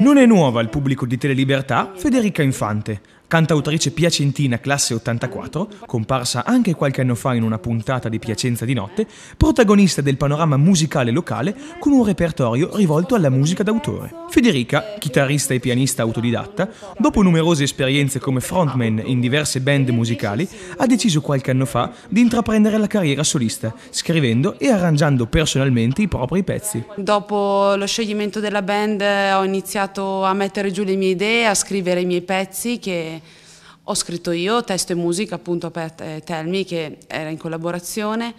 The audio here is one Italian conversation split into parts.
Non è nuova al pubblico di Telelibertà Federica Infante, Cantautrice piacentina classe 84, comparsa anche qualche anno fa in una puntata di Piacenza di notte, protagonista del panorama musicale locale con un repertorio rivolto alla musica d'autore. Federica, chitarrista e pianista autodidatta, dopo numerose esperienze come frontman in diverse band musicali, ha deciso qualche anno fa di intraprendere la carriera solista, scrivendo e arrangiando personalmente i propri pezzi. Dopo lo scioglimento della band ho iniziato a mettere giù le mie idee, a scrivere i miei pezzi che ho scritto io, testo e musica appunto per eh, Telmi che era in collaborazione.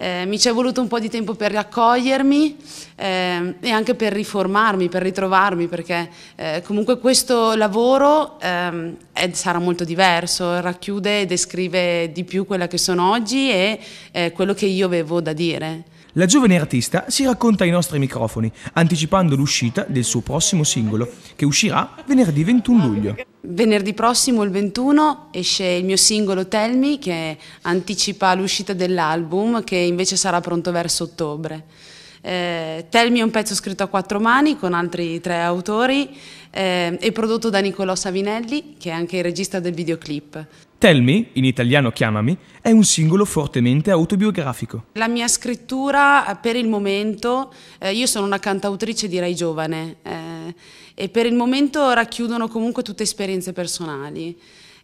Eh, mi ci è voluto un po' di tempo per raccogliermi eh, e anche per riformarmi, per ritrovarmi, perché eh, comunque questo lavoro ehm, è, sarà molto diverso, racchiude e descrive di più quella che sono oggi e eh, quello che io avevo da dire. La giovane artista si racconta ai nostri microfoni, anticipando l'uscita del suo prossimo singolo, che uscirà venerdì 21 luglio. Venerdì prossimo, il 21, esce il mio singolo Tell Me, che anticipa l'uscita dell'album, che invece sarà pronto verso ottobre. Eh, Telmi è un pezzo scritto a quattro mani con altri tre autori eh, e prodotto da Nicolò Savinelli, che è anche il regista del videoclip. Telmi, in italiano Chiamami, è un singolo fortemente autobiografico. La mia scrittura eh, per il momento, eh, io sono una cantautrice direi giovane eh, e per il momento racchiudono comunque tutte esperienze personali.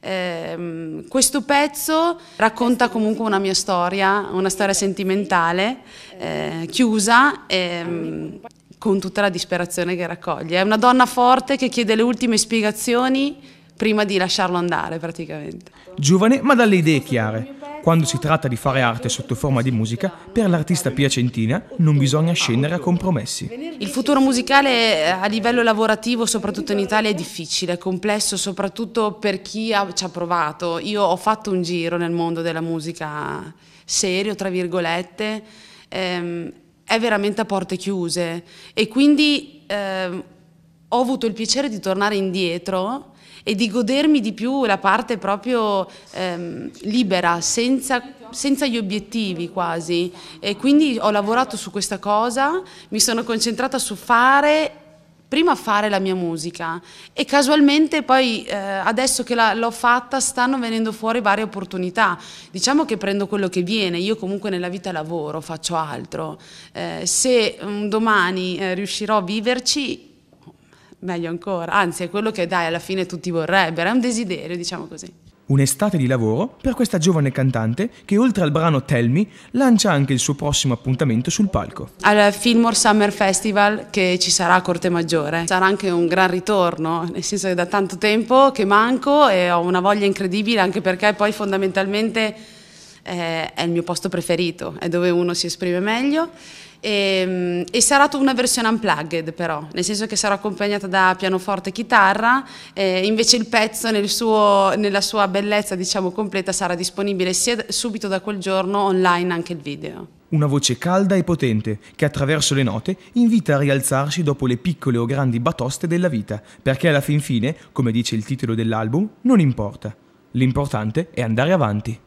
Eh, questo pezzo racconta comunque una mia storia, una storia sentimentale, eh, chiusa. E, ehm, con tutta la disperazione che raccoglie. È una donna forte che chiede le ultime spiegazioni prima di lasciarlo andare praticamente. Giovane ma dalle idee chiare. Quando si tratta di fare arte sotto forma di musica, per l'artista piacentina non bisogna scendere a compromessi. Il futuro musicale eh, a livello lavorativo, soprattutto in Italia, è difficile, è complesso, soprattutto per chi ha, ci ha provato. Io ho fatto un giro nel mondo della musica serio, tra virgolette, ehm, è veramente a porte chiuse e quindi... Ehm, ho avuto il piacere di tornare indietro e di godermi di più la parte proprio ehm, libera, senza, senza, gli obiettivi quasi. E quindi ho lavorato su questa cosa, mi sono concentrata su fare, prima fare la mia musica e casualmente poi eh, adesso che l'ho fatta stanno venendo fuori varie opportunità. Diciamo che prendo quello che viene, io comunque nella vita lavoro, faccio altro. Eh, se un mm, domani eh, riuscirò a viverci meglio ancora, anzi è quello che dai alla fine tutti vorrebbero, è un desiderio diciamo così. Un'estate di lavoro per questa giovane cantante che oltre al brano Tell Me lancia anche il suo prossimo appuntamento sul palco. Al Fillmore Summer Festival che ci sarà a Corte Maggiore. Sarà anche un gran ritorno, nel senso che da tanto tempo che manco e ho una voglia incredibile anche perché poi fondamentalmente eh, è il mio posto preferito, è dove uno si esprime meglio. E, ehm, e, sarà una versione unplugged però, nel senso che sarà accompagnata da pianoforte e chitarra, eh, invece il pezzo nel suo, nella sua bellezza diciamo completa sarà disponibile sia subito da quel giorno online anche il video. Una voce calda e potente che attraverso le note invita a rialzarsi dopo le piccole o grandi batoste della vita, perché alla fin fine, come dice il titolo dell'album, non importa. L'importante è andare avanti.